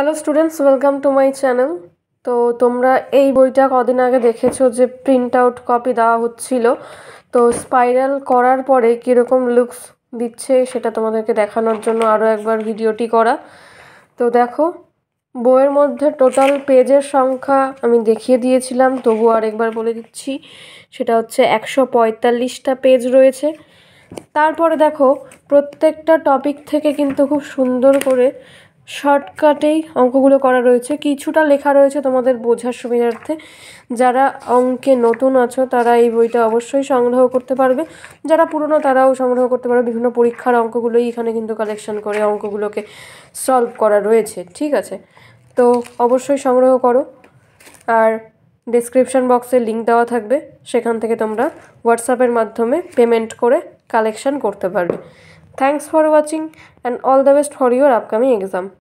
hello students welcome to my channel তো তোমরা এই বইটা কদিন আগে দেখেছো যে প্রিন্ট আউট কপি দেওয়া হচ্ছিল তো স্পাইরাল করার পরে কীরকম লুকস দিচ্ছে সেটা তোমাদেরকে দেখানোর জন্য আরও একবার ভিডিওটি করা তো দেখো বইয়ের মধ্যে টোটাল পেজের সংখ্যা আমি দেখিয়ে দিয়েছিলাম তবু আরেকবার বলে দিচ্ছি সেটা হচ্ছে একশো পঁয়তাল্লিশটা পেজ রয়েছে তারপরে দেখো প্রত্যেকটা টপিক থেকে কিন্তু খুব সুন্দর করে শর্টকাটেই অঙ্কগুলো করা রয়েছে কিছুটা লেখা রয়েছে তোমাদের বোঝার সুবিধার্থে যারা অঙ্কে নতুন আছো তারা এই বইটা অবশ্যই সংগ্রহ করতে পারবে যারা পুরনো তারাও সংগ্রহ করতে পারবে বিভিন্ন পরীক্ষার অঙ্কগুলোই এখানে কিন্তু কালেকশন করে অঙ্কগুলোকে সলভ করা রয়েছে ঠিক আছে তো অবশ্যই সংগ্রহ করো আর ডিসক্রিপশান বক্সে লিঙ্ক দেওয়া থাকবে সেখান থেকে তোমরা হোয়াটসঅ্যাপের মাধ্যমে পেমেন্ট করে কালেকশান করতে পারবে thanks for watching and all the best for your upcoming exam